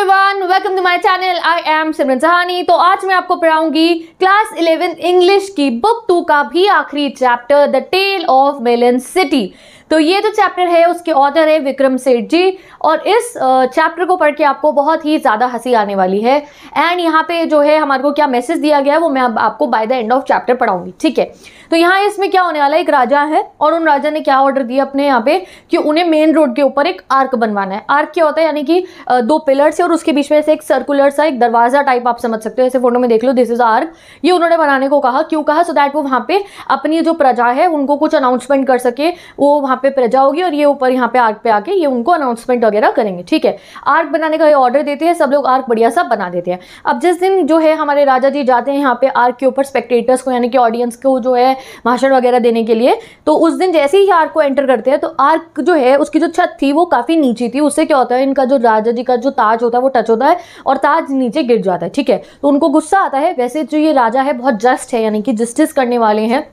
Everyone welcome to my channel I am Simran Jahani तो आज मैं आपको पढ़ाऊंगी क्लास इलेवेंथ इंग्लिश की बुक टू का भी आखिरी chapter the tale of Melon City तो ये जो चैप्टर है उसके ऑथर है विक्रम सेठ जी और इस चैप्टर को पढ़ के आपको बहुत ही ज़्यादा हंसी आने वाली है एंड यहाँ पे जो है हमारे को क्या मैसेज दिया गया है वो मैं अब आपको by the end of chapter पढ़ाऊंगी ठीक है तो यहाँ इसमें क्या होने वाला है एक राजा है और उन राजा ने क्या ऑर्डर दिया अपने यहाँ पे कि उन्हें मेन रोड के ऊपर एक आर्क बनवाना है आर्क क्या होता है यानी कि दो पिलर्स है और उसके बीच में से एक सर्कुलर सा एक दरवाजा टाइप आप समझ सकते हो ऐसे फोटो में देख लो दिस इज आर्क ये उन्होंने बनाने को कहा क्यों कहा सो दैट वो वहाँ पे अपनी जो प्रजा है उनको कुछ अनाउंसमेंट कर सके वो वहाँ पे प्रजा होगी और ये ऊपर यहाँ पे आर्क पे आके ये उनको अनाउंसमेंट वगैरह करेंगे ठीक है आर्क बनाने का ये ऑर्डर देते हैं सब लोग आर्क बढ़िया सा बना देते हैं अब जिस दिन जो है हमारे राजा जी जाते हैं यहाँ पे आर्क के ऊपर स्पेक्टेटर्स को यानी कि ऑडियंस को जो है भाषण वगैरह देने के लिए तो उस दिन जैसे ही आर्क को एंटर करते हैं तो आर्क जो है उसकी जो छत थी वो काफ़ी नीची थी उससे क्या होता है इनका जो राजा जी का जो ताज होता है वो टच होता है और ताज नीचे गिर जाता है ठीक है तो उनको गुस्सा आता है वैसे जो ये राजा है बहुत जस्ट है यानी कि जस्टिस करने वाले हैं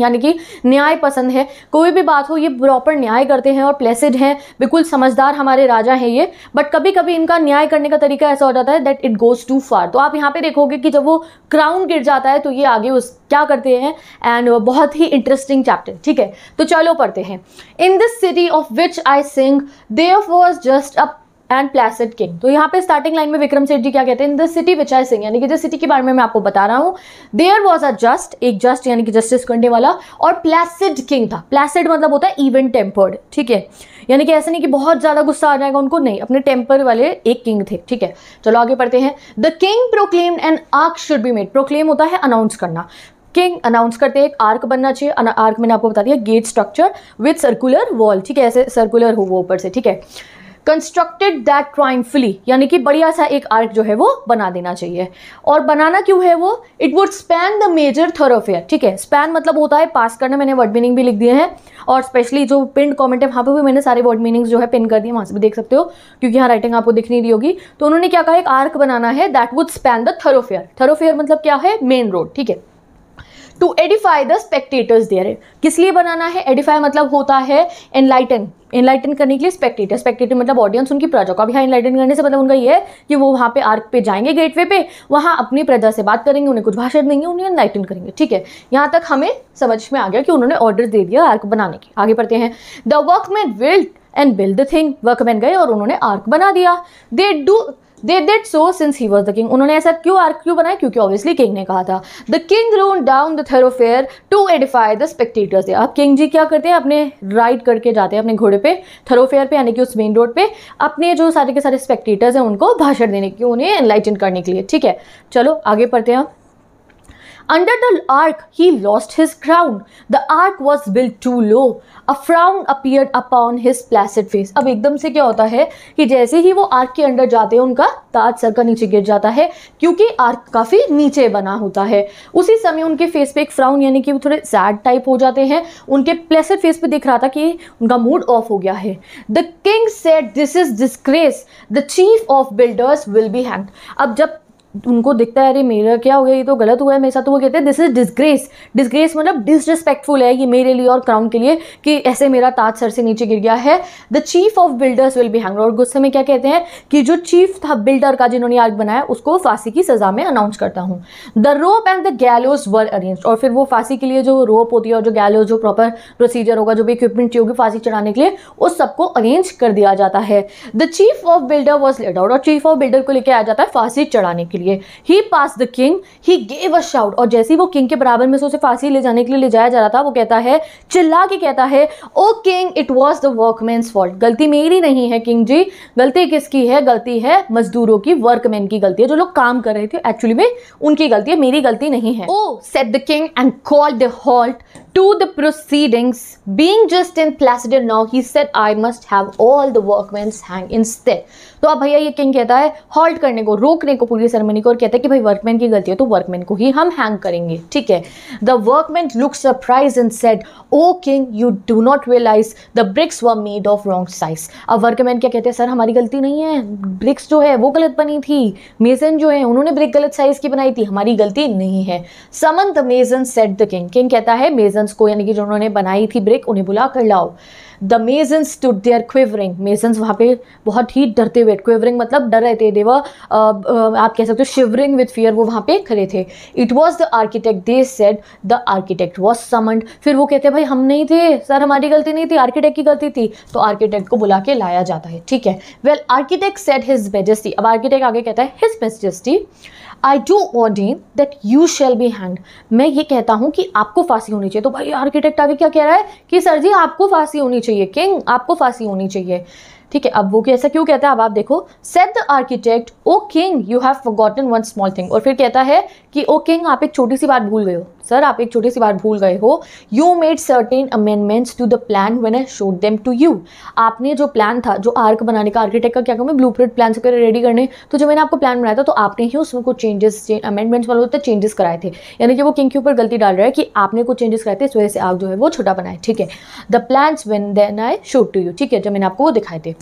यानी कि न्याय पसंद है कोई भी बात हो ये प्रॉपर न्याय करते हैं और प्लेसिड हैं बिल्कुल समझदार हमारे राजा हैं ये बट कभी कभी इनका न्याय करने का तरीका ऐसा हो जाता है that it goes too far तो आप यहाँ पे देखोगे कि जब वो क्राउन गिर जाता है तो ये आगे उस क्या करते हैं एंड बहुत ही इंटरेस्टिंग चैप्टर ठीक है तो चलो पढ़ते हैं in this city of which I sing there was just a and placid king तो यहाँ पे स्टार्टिंग लाइन में विक्रम सेठ जी क्या कहते हैं in the city which I sing यानी कि जिस सिटी के बारे में मैं आपको बता रहा हूँ देयर वॉज अ जस्ट एक जस्ट यानी कि जस्टिस कंडे वाला और प्लेसिड किंग था प्लेसिड मतलब होता है इवन टेम्पर्ड ठीक है यानी कि ऐसा नहीं कि बहुत ज़्यादा गुस्सा आ जाएगा उनको नहीं अपने टेम्पर वाले एक किंग थे ठीक है चलो आगे पढ़ते हैं the king proclaim an arch should be made proclaim होता है अनाउंस करना किंग अनाउंस करते हैं एक आर्क बनना चाहिए आर्क मैंने आपको बता दिया gate structure with circular wall ठीक है ऐसे सर्कुलर हो वो ऊपर से ठीक है कंस्ट्रक्टेड दैट ट्राइम्फली यानी कि बढ़िया सा एक आर्क जो है वो बना देना चाहिए और बनाना क्यों है वो it would span the major thoroughfare ठीक है स्पैन मतलब होता है पास करना मैंने वर्ड मीनिंग भी लिख दिए हैं और स्पेशली जो पिंड कॉमेंट है वहाँ पर भी मैंने सारे वर्ड मीनिंग्स जो है पिन कर दिए वहाँ से भी देख सकते हो क्योंकि यहाँ राइटिंग आपको दिख नहीं रही होगी तो उन्होंने क्या कहा एक आर्क बनाना है that would span the thoroughfare thoroughfare मतलब क्या है मेन रोड ठीक है to edify the spectators there किस लिए बनाना है एडिफाई मतलब होता है एनलाइटन एनलाइटन करने के लिए स्पेक्टेटर स्पेक्टेटर मतलब ऑडियंस उनकी प्रजा को अब यहाँ एनलाइटन करने से मतलब उनका ये है कि वो वहाँ पे आर्क पे जाएंगे गेटवे पे वहाँ अपनी प्रजा से बात करेंगे उन्हें कुछ भाषण देंगे उन्हें एनलाइटन करेंगे ठीक है यहाँ तक हमें समझ में आ गया कि उन्होंने ऑर्डर दे दिया आर्क बनाने के आगे पढ़ते हैं the workmen went and build the thing workmen गए और उन्होंने आर्क बना दिया they do they did so since he was the king उन्होंने ऐसा क्यों आर क्यों बनाया क्योंकि ऑब्वियसली किंग ने कहा था the king rode down the fare to edify the spectators अब किंग जी क्या करते हैं अपने राइड करके जाते हैं अपने घोड़े पे फेयर पे यानी कि उस मेन रोड पे अपने जो सारे के सारे स्पेक्टेटर्स हैं उनको भाषण देने के उन्हें एनलाइटन करने के लिए ठीक है चलो आगे पढ़ते हैं हम Under the ark, he lost his crown. The ark was built too low. A frown appeared upon his placid face. अब एकदम से क्या होता है कि जैसे ही वो आर्क के अंदर जाते हैं उनका ताज सर का नीचे गिर जाता है क्योंकि आर्क काफ़ी नीचे बना होता है उसी समय उनके फेस पे एक फ्राउन यानी कि वो थोड़े सैड टाइप हो जाते हैं उनके प्लेसिड फेस पे दिख रहा था कि उनका मूड ऑफ हो गया है the king said this is disgrace the chief of builders will be hang अब जब उनको दिखता है अरे मेरा क्या हो गया ये तो गलत हुआ है मेरे साथ तो वो कहते हैं दिस इज डिसग्रेस डिसग्रेस मतलब डिसरिस्पेक्टफुल है ये मेरे लिए और क्राउन के लिए कि ऐसे मेरा ताज सर से नीचे गिर गया है the chief of builders will be hang और गुस्से में क्या कहते हैं कि जो चीफ था बिल्डर का जिन्होंने आग बनाया उसको फांसी की सजा में अनाउंस करता हूँ the rope and the gallows were arrange और फिर वो फांसी के लिए जो रोप होती है और जो गैलोज जो प्रॉपर प्रोसीजर होगा जो भी इक्विपमेंट होगी फांसी चढ़ाने के लिए उस सबको अरेंज कर दिया जाता है the chief of builder was led out और चीफ ऑफ बिल्डर को लेकर आ जाता है फांसी चढ़ाने के के लिए ही passed the king he gave a shout और जैसे ही वो किंग के बराबर में से उसे फांसी ले जाने के लिए ले जाया जा रहा था वो कहता है चिल्ला के कहता है O king it was the workmen's fault गलती मेरी नहीं है किंग जी गलती किसकी है गलती है मजदूरों की वर्कमैन की गलती है जो लोग काम कर रहे थे एक्चुअली में उनकी गलती है मेरी गलती नहीं है oh said the king and call the halt to the proceedings, being just in Placidal now, he said, I must have all the workmen's hang instead. तो अब भैया ये किंग कहता है हॉल्ट करने को रोकने को पूरी सेरेमनी को और कहता है कि भाई वर्कमैन की गलती है तो वर्कमैन को ही हम हैंग करेंगे ठीक है the workmen look surprise and said O king you do not realise the bricks were made of wrong size अब वर्कमैन क्या कहते हैं सर हमारी गलती नहीं है ब्रिक्स जो है वो गलत बनी थी मेजन जो है उन्होंने ब्रिक गलत साइज की बनाई थी हमारी गलती नहीं है summon the masons said the king king कहता है मेजन को यानी कि जो उन्होंने बनाई थी ब्रिक उन्हें बुला कर लाओ the masons stood there quivering masons वहाँ पे बहुत ही डरते हुए क्विवरिंग मतलब डर रहे थे देवर uh, uh, आप कह सकते हो शिवरिंग विथ फियर वो वहाँ पे खड़े थे it was the architect they said the architect was summoned फिर वो कहते हैं भाई हम नहीं थे सर हमारी गलती नहीं थी आर्किटेक्ट की गलती थी तो आर्किटेक्ट को बुला के लाया जाता है ठीक है well architect said his majesty अब आर्किटेक्ट आगे कहता है his majesty I do ordain that you shall be hanged मैं ये कहता हूँ कि आपको फांसी होनी चाहिए तो भाई आर्किटेक्ट आगे क्या कह रहा है कि सर जी आपको फांसी होनी चाहिए चाहिए किंग आपको फांसी होनी चाहिए ठीक है अब वो ऐसा क्यों कहता है अब आप देखो said the architect O king you have forgotten one small thing और फिर कहता है कि ओ किंग आप एक छोटी सी बात भूल गए हो सर आप एक छोटी सी बात भूल गए हो you made certain amendments to the plan when I showed them to you आपने जो प्लान था जो आर्क बनाने का आर्किटेक्ट का क्या कहूँ मैं ब्लू प्रिंट प्लान वगैरह रेडी करने तो जो मैंने आपको प्लान बनाया था तो आपने ही उसमें कुछ चेंजेस अमेंडमेंट्स वाले होते चेंजेस कराए थे यानी कि वो किंग के ऊपर गलती डाल रहा है कि आपने कुछ चेंजेस कराए थे इस वजह से आप जो है वो छोटा बनाए ठीक है the plans when then I showed to you ठीक है जब मैंने आपको वो दिखाए थे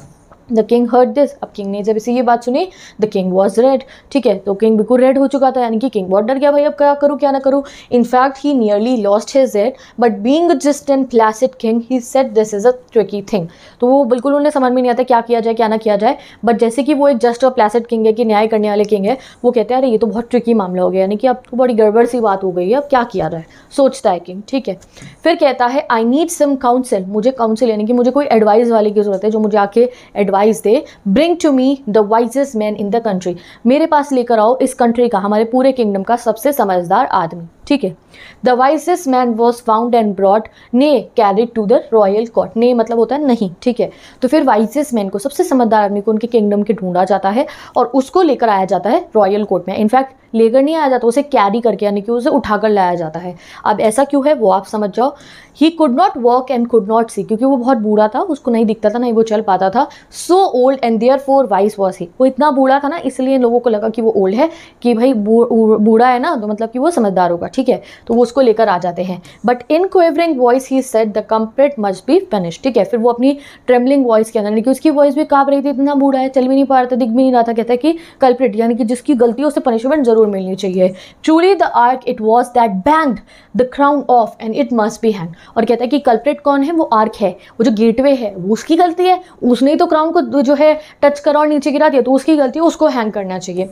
द किंग हर्ट दिस अब किंग ने जब इसे ये बात सुनी द किंग वॉज रेड ठीक है तो किंग बिल्कुल रेड हो चुका था यानी कि किंग बहुत डर गया भाई अब क्या करूँ क्या ना करूँ in fact he nearly lost his head but being just and placid king he said this is a tricky thing तो वो बिल्कुल उन्हें समझ में नहीं आता क्या किया जाए क्या ना किया जाए बट जैसे कि वो एक जस्ट और प्लासिड किंग है कि न्याय करने वाले किंग है वो कहते हैं अरे ये तो बहुत ट्रिकी मामला हो गया यानी कि अब तो बड़ी गड़बड़ सी बात हो गई है अब क्या किया जाए सोचता है किंग ठीक है फिर कहता है आई नीड सम काउंसिल मुझे काउंसिल यानी कि मुझे कोई एडवाइस वाले की जरूरत है जो मुझे आके एडवाइस एडवाइस दे bring to me the wisest man in the country मेरे पास लेकर आओ इस कंट्री का हमारे पूरे किंगडम का सबसे समझदार आदमी ठीक है the wisest man was found and brought ने carried to the royal court ने मतलब होता है नहीं ठीक है तो फिर वाइसिस मैन को सबसे समझदार आदमी को उनके किंगडम के ढूंढा जाता है और उसको लेकर आया जाता है रॉयल कोर्ट में इनफैक्ट लेकर नहीं आया जाता उसे कैरी करके यानी कि उसे उठाकर लाया जाता है अब ऐसा क्यों है वो आप समझ जाओ he could not walk and could not see क्योंकि वो बहुत बूढ़ा था उसको नहीं दिखता था नहीं वो चल पाता था so old and therefore wise was he वो इतना बूढ़ा था ना इसलिए लोगों को लगा कि वो ओल्ड है कि भाई बूढ़ा है ना तो मतलब कि वो समझदार होगा ठीक है तो वो उसको लेकर आ जाते हैं but in quavering voice he said the culprit must be finish ठीक है फिर वो अपनी ट्रेवलिंग वॉइस के अंदर यानी कि उसकी वॉइस भी काँप रही थी इतना बूढ़ा है चल भी नहीं पा रहा था दिख भी नहीं रहा था कहता है कि कल्प्रेट यानी कि जिसकी गलती है उसे पनिशमेंट जरूर मिलनी चाहिए truly the arch it was that banged the crown off and it must be hanged और कहता है कि कल्प्रेट कौन है वो आर्क है वो जो गेटवे है वो उसकी गलती है उसने ही तो क्राउन को जो है टच करा और नीचे गिरा दिया तो उसकी गलती है उसको हैंग करना चाहिए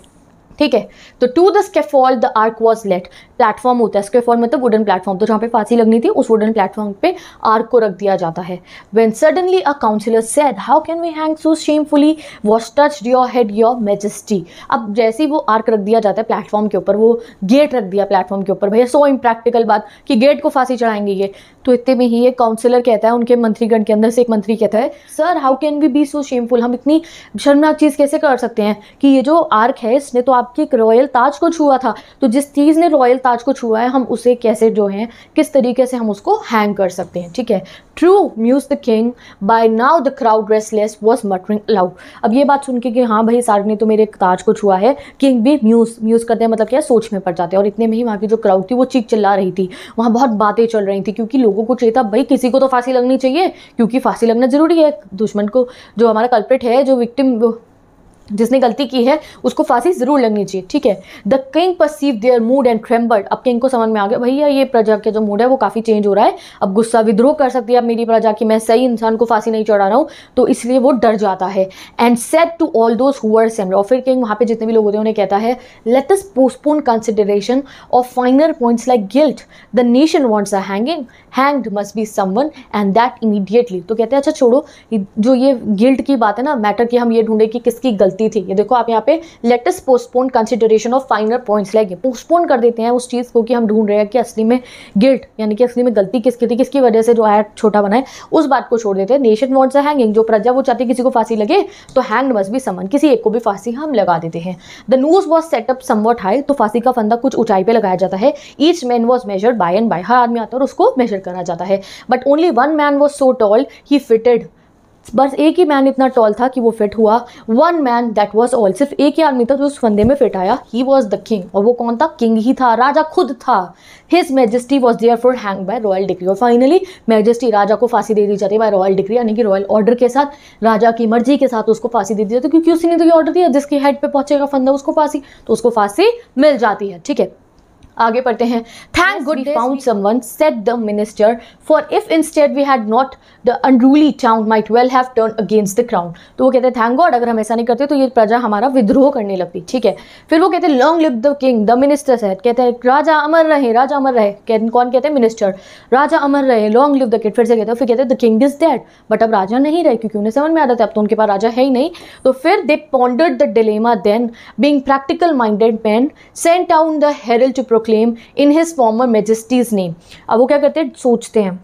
ठीक है तो to the scaffold the arch was led platform होता है स्क्वेयर फॉर्म मतलब वुडन प्लेटफॉर्म तो जहाँ पे फांसी लगनी थी उस वुडन प्लेटफॉर्म पे आर्क को रख दिया जाता है when suddenly a councillor said how can we hang so shamefully what touch your head your majesty अब जैसे ही वो आर्क रख दिया जाता है प्लेटफॉर्म के ऊपर वो गेट रख दिया प्लेटफॉर्म के ऊपर भैया सो इम्प्रैक्टिकल बात कि गेट को फांसी चढ़ाएंगे ये तो इतने में ही एक काउंसिलर कहता है उनके मंत्रीगण के अंदर से एक मंत्री कहता है sir how can we be so shameful हम इतनी शर्मनाक चीज़ कैसे कर सकते हैं कि ये जो आर्क है इसने तो आपके एक रॉयल ताज को छुआ था तो जिस चीज़ ने रॉयल ताज को छुआ है हम उसे कैसे जो है किस तरीके से हम उसको हैंग कर सकते हैं ठीक है true muse the king by now the crowd restless was muttering aloud अब ये बात सुन के कि हाँ भाई सार ने तो मेरे ताज को छुआ है किंग भी म्यूज म्यूज़ करते हैं मतलब क्या सोच में पड़ जाते हैं और इतने में ही वहाँ की जो क्राउड थी वो चीख चिल्ला रही थी वहाँ बहुत बातें चल रही थी क्योंकि लोगों को चाहिए था भाई किसी को तो फांसी लगनी चाहिए क्योंकि फांसी लगना ज़रूरी है दुश्मन को जो हमारा कल्प्रेट है जो विक्टिम जिसने गलती की है उसको फांसी ज़रूर लगनी चाहिए ठीक है the king perceive their mood and trembled अब किंग को समझ में आ गया भैया ये प्रजा का जो मूड है वो काफ़ी चेंज हो रहा है अब गुस्सा विद्रोह कर सकती है अब मेरी प्रजा की मैं सही इंसान को फांसी नहीं चढ़ा रहा हूँ तो इसलिए वो डर जाता है and said to all those here और फिर किंग वहाँ पर जितने भी लोग होते हैं उन्हें कहता है let us postpone consideration of final points like guilt the nation wants a hanging hanged must be someone and that immediately तो कहते हैं अच्छा छोड़ो जो ये गिल्ट की बात है ना मैटर की हम ये ढूंढे कि किसकी गलती गलती थी ये देखो आप यहाँ पे let us postpone consideration of final points like postpone कर देते हैं उस चीज़ को कि हम ढूंढ रहे हैं कि असली में गिल्ट यानी कि असली में गलती किसकी थी किसकी वजह से जो है छोटा बनाए उस बात को छोड़ देते हैं नेशन वॉन्ट्स हैंगिंग जो प्रजा वो चाहती किसी को फांसी लगे तो हैंग मस्ट भी समन किसी एक को भी फांसी हम लगा देते हैं the noose was set up somewhat high तो फांसी का फंदा कुछ ऊंचाई पर लगाया जाता है each man was measured by and by हर आदमी आता है और उसको मेजर करा जाता है but only one man was so tall he fitted बस एक ही मैन इतना टॉल था कि वो फिट हुआ one man that was all सिर्फ एक ही आदमी था जो उस फंदे में फिट आया ही वॉज द किंग और वो कौन था किंग ही था राजा खुद था his majesty was there for hang by royal decree और फाइनली मेजेस्टी राजा को फांसी दे दी जाती है बाय रॉयल डिग्री यानी कि रॉयल ऑर्डर के साथ राजा की मर्जी के साथ उसको फांसी दे दी जाती है क्योंकि उसी ने तो ये ऑर्डर दिया जिसके हेड पर पहुंचेगा फंदा उसको फांसी तो उसको फांसी मिल जाती है ठीक है आगे पढ़ते हैं thank good found someone said the minister for if instead we had not the unruly town might well have turn against the crown तो वो कहते हैं थैंक गॉड अगर हम ऐसा नहीं करते तो ये प्रजा हमारा विद्रोह करने लगती ठीक है फिर वो कहते हैं long live the king the minister said कहते हैं राजा अमर रहे राजा अमर रहे कह, कौन कहते हैं मिनिस्टर राजा अमर रहे लॉन्ग लिव द किंग फिर से कहते हैं फिर कहते हैं the king is dead but अब राजा नहीं रहे क्योंकि उन्हें समझ में आता था अब तो उनके पास राजा है ही नहीं तो फिर they pondered the dilemma then being practical minded man sent down the herald to proclaim in his former majesty's name अब वो क्या करते हैं सोचते हैं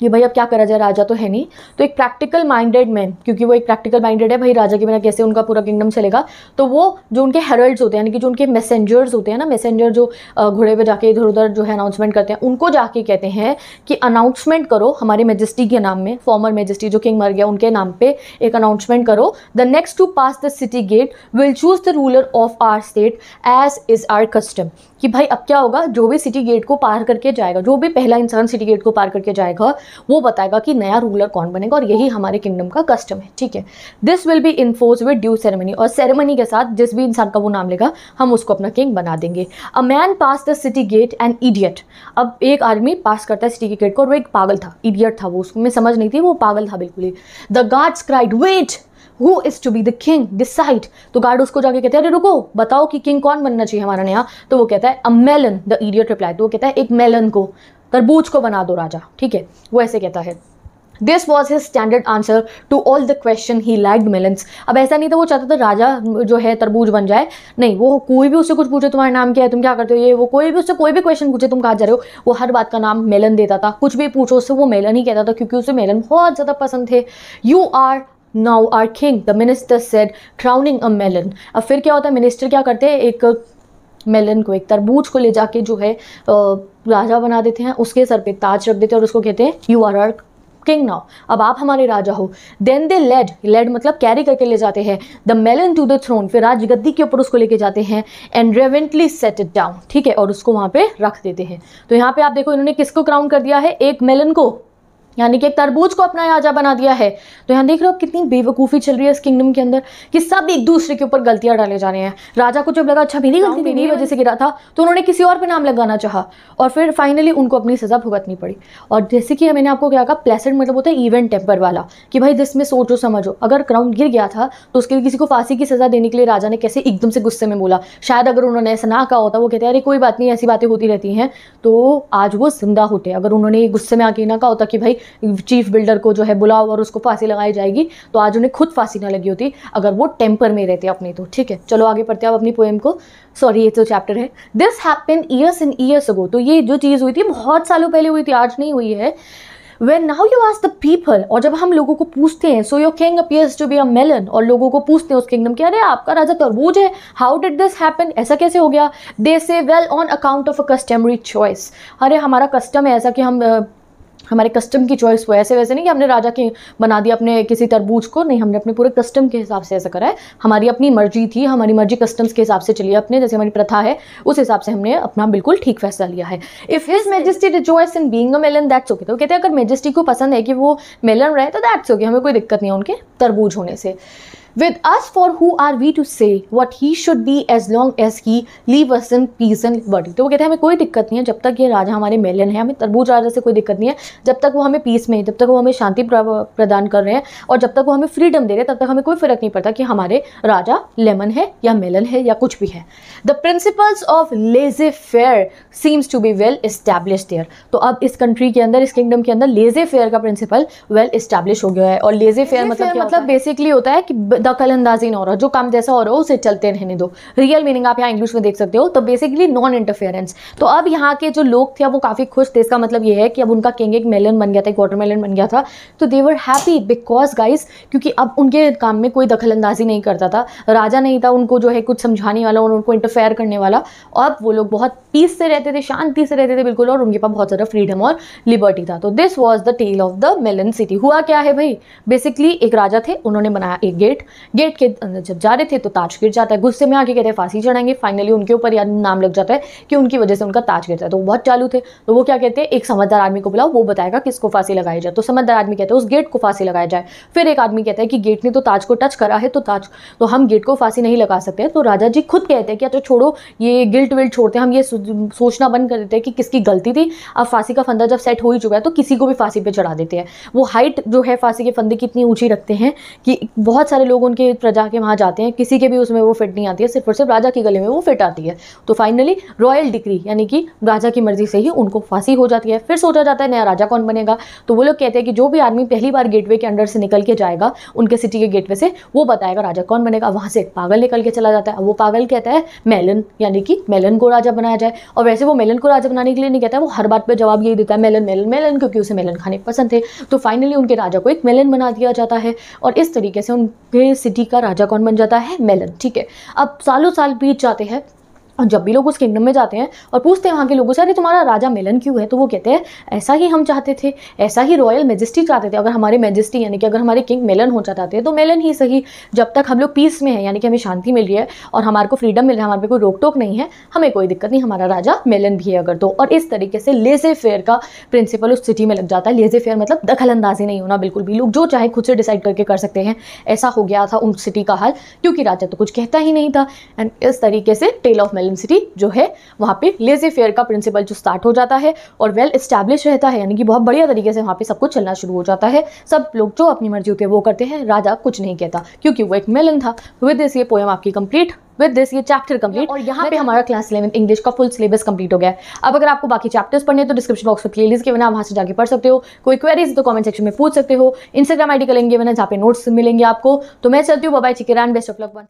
कि भाई अब क्या करा जाए राजा तो है नहीं तो एक प्रैक्टिकल माइंडेड मैन क्योंकि वो एक प्रैक्टिकल माइंडेड है भाई राजा के बिना कैसे उनका पूरा किंगडम चलेगा तो वो जो उनके हेरल्ड्स होते हैं यानी कि जो उनके मैसेंजर्स होते हैं ना मैसेंजर जो घोड़े पर जाके इधर उधर जो है अनाउंसमेंट करते हैं उनको जाके कहते हैं कि अनाउंसमेंट करो हमारे मेजेस्टी के नाम में फॉर्मर मेजेस्टी जो किंग मर गया उनके नाम पर एक अनाउंसमेंट करो the next to pass the city gate will choose the ruler of our state as is our custom कि भाई अब क्या होगा जो भी सिटी गेट को पार करके जाएगा जो भी पहला इंसान सिटी गेट को पार करके जाएगा वो बताएगा कि नया रूलर कौन बनेगा और यही हमारे किंगडम का कस्टम है ठीक है this will be enforce with due ceremony और सेरेमनी के साथ जिस भी इंसान का वो नाम लेगा हम उसको अपना किंग बना देंगे a man pass the city gate and idiot अब एक आदमी पास करता है सिटी के गेट को और वो एक पागल था इडियट था वो उसमें समझ नहीं थी वो पागल था बिल्कुल ही the guards cried wait who is to be the king decide तो गार्ड उसको जाके कहते हैं अरे रुको बताओ कि किंग कौन बनना चाहिए हमारा नया तो वो कहता है a melon the idiot reply तो वो कहता है एक मेलन को तरबूज को बना दो राजा ठीक है वो ऐसे कहता है this was his standard answer to all the question he like melons अब ऐसा नहीं था वो चाहता था राजा जो है तरबूज बन जाए नहीं वो कोई भी उससे कुछ पूछे तुम्हारा नाम क्या है तुम क्या करते हो ये वो कोई भी उससे कोई भी क्वेश्चन पूछे तुम कहा जा रहे हो वो हर बात का नाम मेलन देता था कुछ भी पूछो उससे वो मेलन ही कहता था क्योंकि उसे मेलन बहुत ज़्यादा पसंद थे you are now our king the minister said crowning a melon अब फिर क्या होता है मिनिस्टर क्या करते हैं एक मेलन को एक तरबूज को ले जाके जो है राजा बना देते हैं उसके सर पे ताज रख देते हैं और उसको कहते हैं you are our king now अब आप हमारे राजा हो देन दे लेड लेड मतलब कैरी करके ले जाते हैं the melon to the throne फिर राजगद्दी के ऊपर उसको लेके जाते हैं and reverently set it down ठीक है और उसको वहाँ पे रख देते हैं तो यहाँ पे आप देखो इन्होंने किसको क्राउन कर दिया है एक मेलन को यानी कि एक तरबूज को अपना राजा बना दिया है तो यहाँ देख रहे हो कितनी बेवकूफ़ी चल रही है इस किंगडम के अंदर कि सब एक दूसरे के ऊपर गलतियाँ डाले जा रहे हैं राजा को जब लगा अच्छा मेरी गलती मेरी वजह से गिरा था तो उन्होंने किसी और पर नाम लगाना चाहा और फिर फाइनली उनको अपनी सज़ा भुगतनी पड़ी और जैसे कि मैंने आपको क्या कहा प्लेसेंट मतलब होता है इवेंट टेम्पर वाला कि भाई जिसमें सोचो समझो अगर क्राउन गिर गया था तो उसके लिए किसी को फांसी की सज़ा देने के लिए राजा ने कैसे एकदम से गुस्से में बोला शायद अगर उन्होंने ऐसा ना कहा होता वो कहते हैं अरे कोई बात नहीं ऐसी बातें होती रहती हैं तो आज वो जिंदा होते अगर उन्होंने गुस्से में आके ना कहा होता कि भाई चीफ बिल्डर को जो है बुलाओ और उसको फांसी लगाई जाएगी तो आज उन्हें खुद फांसी ना लगी होती अगर वो टेम्पर में रहते अपनी तो ठीक है चलो आगे पढ़ते हैं अब अपनी पोएम को सॉरी ये तो चैप्टर है this happen years in years ago तो ये जो चीज़ हुई थी बहुत सालों पहले हुई थी आज नहीं हुई है when now you ask the people और जब हम लोगों को पूछते हैं so your king appears to be a melon और लोगों को पूछते हैं उस किंगडम के अरे आपका राजा तरबूज है हाउ डिड दिस हैपन ऐसा कैसे हो गया they say well on account of a customary choice अरे हमारा कस्टम है ऐसा कि हम हमारे कस्टम की चॉइस हुआ ऐसे वैसे नहीं कि हमने राजा के बना दिया अपने किसी तरबूज को नहीं हमने अपने पूरे कस्टम के हिसाब से ऐसा करा है हमारी अपनी मर्जी थी हमारी मर्जी कस्टम्स के हिसाब से चली अपने जैसे हमारी प्रथा है उस हिसाब से हमने अपना बिल्कुल ठीक फैसला लिया है if his majesty rejoice in being a melon that's okay तो कहते हैं अगर मेजेस्टी को पसंद है कि वो मेलन रहे तो दैट्स ओके हमें कोई दिक्कत नहीं है उनके तरबूज होने से With us for who are we to say what he should be as long as he leave us in peace and liberty. तो वो कहते हैं हमें कोई दिक्कत नहीं है जब तक ये राजा हमारे मेलन है हमें तरबूज राजा से कोई दिक्कत नहीं है जब तक वो हमें पीस में जब तक वो हमें शांति प्रदान कर रहे हैं और जब तक वो हमें फ्रीडम दे रहे हैं तब तक हमें कोई फ़र्क नहीं पड़ता कि हमारे राजा लेमन है या मेलन है या कुछ भी है the principles of laissez faire seems to be well establish there तो अब इस कंट्री के अंदर इस किंगडम के अंदर लेजे फेयर का प्रिंसिपल वेल इस्टेब्लिश हो गया है और लेजे फेयर मतलब मतलब बेसिकली होता है कि दखल अंदाजी ना हो रहा जो काम जैसा हो रहा हो उसे चलते रहने दो रियल मीनिंग आप यहाँ इंग्लिश में देख सकते हो तो बेसिकली नॉन इंटरफेरेंस तो अब यहाँ के जो लोग थे वो काफ़ी खुश थे इसका मतलब ये है कि अब उनका किंग एक मेलन बन गया था एक वाटरमेलन बन गया था तो देवर हैप्पी बिकॉज गाइस क्योंकि अब उनके काम में कोई दखल अंदाजी नहीं करता था राजा नहीं था उनको जो है कुछ समझाने वाला और उनको इंटरफेयर करने वाला अब वो लोग बहुत पीस से रहते थे शांति से रहते थे बिल्कुल और उनके पास बहुत ज़्यादा फ्रीडम और लिबर्टी था तो this was the tale of the melon city हुआ क्या है भाई बेसिकली एक राजा थे उन्होंने बनाया एक गेट गेट के अंदर जब जा रहे थे तो ताज गिर जाता है गुस्से में आके कहते हैं फांसी चढ़ाएंगे फाइनली उनके ऊपर याद नाम लग जाता है कि उनकी वजह से उनका ताज गिरता है तो बहुत चालू थे तो वो क्या कहते हैं एक समझदार आदमी को बुलाओ वो बताएगा किसको फांसी लगाई जाए तो समझदार आदमी कहते हैं उस गेट को फांसी लगाया जाए फिर एक आदमी कहता है कि गेट ने तो ताज को टच करा है तो ताज तो हम गेट को फांसी नहीं लगा सकते तो राजा जी खुद कहते हैं कि अच्छा छोड़ो ये गिल्ट विल्ट छोड़ते हैं हम ये सोचना बंद कर देते हैं कि किसकी गलती थी अब फांसी का फंदा जब सेट हो ही चुका है तो किसी को भी फांसी पर चढ़ा देते हैं वो हाइट जो है फांसी के फंदे की इतनी ऊँची रखते हैं कि बहुत सारे लोग लोग उनके प्रजा के वहाँ जाते हैं किसी के भी उसमें वो फिट नहीं आती है सिर्फ और सिर्फ राजा की गले में वो फिट आती है तो फाइनली रॉयल डिग्री यानी कि राजा की मर्जी से ही उनको फांसी हो जाती है फिर सोचा जाता है नया राजा कौन बनेगा तो वो लोग कहते हैं कि जो भी आदमी पहली बार गेटवे के अंडर से निकल के जाएगा उनके सिटी के गेटवे से वो बताएगा राजा कौन बनेगा वहाँ से एक पागल निकल के चला जाता है वो पागल कहता है मेलन यानी कि मेलन को राजा बनाया जाए और वैसे वो मेलन को राजा बनाने के लिए नहीं कहता वो हर बात पर जवाब यही देता है मेलन मेलन मेलन क्योंकि उसे मेलन खाने पसंद थे तो फाइनली उनके राजा को एक मेलन बना दिया जाता है और इस तरीके से उनके सिटी का राजा कौन बन जाता है मेलन ठीक है अब सालों साल बीत जाते हैं और जब भी लोग उस किंगडम में जाते हैं और पूछते हैं वहाँ के लोगों से अरे तुम्हारा राजा मेलन क्यों है तो वो कहते हैं ऐसा ही हम चाहते थे ऐसा ही रॉयल मेजेस्टी चाहते थे अगर हमारे मेजेस्टी यानी कि अगर हमारे किंग मेलन हो चाहते हैं तो मेलन ही सही जब तक हम लोग पीस में हैं यानी कि हमें शांति मिल रही है और हमारे को फ्रीडम मिल रहा है हमारे पे कोई रोक टोक नहीं है हमें कोई दिक्कत नहीं हमारा राजा मेलन भी है अगर तो और इस तरीके से लेजे फेयर का प्रिंसिपल उस सिटी में लग जाता है लेजे फेयर मतलब दखल अंदाजी नहीं होना बिल्कुल भी लोग जो चाहे खुद से डिसाइड करके कर सकते हैं ऐसा हो गया था उन सिटी का हाल क्योंकि राजा तो कुछ कहता ही नहीं था एंड इस तरीके से tale of melon film city जो है वहाँ पे लेजे फेयर का प्रिंसिपल जो स्टार्ट हो जाता है और वेल इस्टेब्लिश रहता है यानी कि बहुत बढ़िया तरीके से वहाँ पे सब कुछ चलना शुरू हो जाता है सब लोग जो अपनी मर्जी होती है वो करते हैं राजा कुछ नहीं कहता क्योंकि वो एक मेलन था विद दिस ये पोएम आपकी कंप्लीट विद दिस ये चैप्टर कंप्लीट और यहाँ पे हमारा क्लास इलेवन इंग्लिश का फुल सिलेबस कंप्लीट हो गया अब अगर आपको बाकी चैप्टर्स पढ़ने हैं तो डिस्क्रिप्शन बॉक्स में प्लेलिस्ट के बिना वहाँ से जाके पढ़ सकते हो कोई क्वेरीज तो कमेंट सेक्शन में पूछ सकते हो इंस्टाग्राम आईडी का लेंगे बिना जहाँ पे नोट्स मिलेंगे आपको तो मैं चलती हूँ बाबा चिकेरान बेस्ट ऑफ लक वन